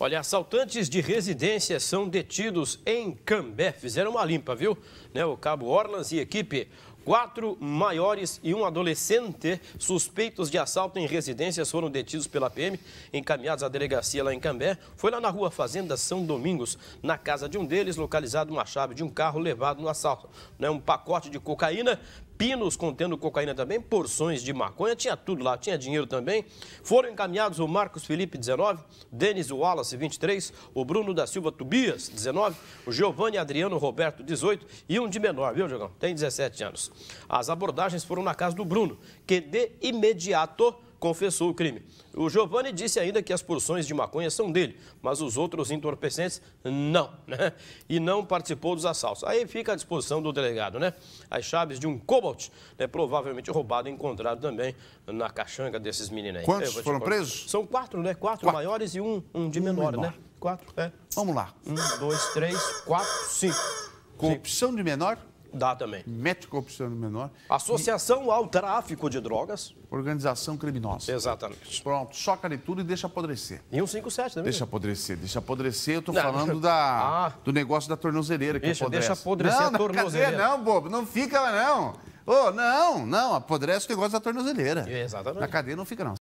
Olha, assaltantes de residência são detidos em Cambé. Fizeram uma limpa, viu? Né, o cabo Orlans e equipe Quatro maiores e um adolescente suspeitos de assalto em residências foram detidos pela PM, encaminhados à delegacia lá em Cambé. Foi lá na rua Fazenda São Domingos. Na casa de um deles, localizado uma chave de um carro levado no assalto. Né? Um pacote de cocaína, pinos contendo cocaína também, porções de maconha, tinha tudo lá, tinha dinheiro também. Foram encaminhados o Marcos Felipe, 19, Denis Wallace, 23, o Bruno da Silva Tobias, 19, o Giovanni Adriano Roberto, 18 e um de menor, viu, Jogão? Tem 17 anos. As abordagens foram na casa do Bruno, que de imediato confessou o crime. O Giovanni disse ainda que as porções de maconha são dele, mas os outros entorpecentes não, né? E não participou dos assaltos. Aí fica à disposição do delegado, né? As chaves de um Cobalt, né? provavelmente roubado e encontrado também na caixanga desses meninos aí. Quantos foram contar. presos? São quatro, né? Quatro, quatro. maiores e um, um de um menor, né? menor, né? Quatro, é. Vamos lá. Um, dois, três, quatro, cinco. Corrupção de menor? Dá também. Mete corrupção no menor. Associação e... ao tráfico de drogas. Organização criminosa. Exatamente. Pronto, choca de tudo e deixa apodrecer. E um 57 também. Deixa apodrecer, deixa apodrecer. Eu tô não. falando da, ah. do negócio da tornozeleira que deixa, apodrece. Deixa apodrecer não, a tornozeleira. Não, bobo, não fica lá não. Oh, não, não, apodrece o negócio da tornozeleira. Exatamente. Na cadeia não fica, não.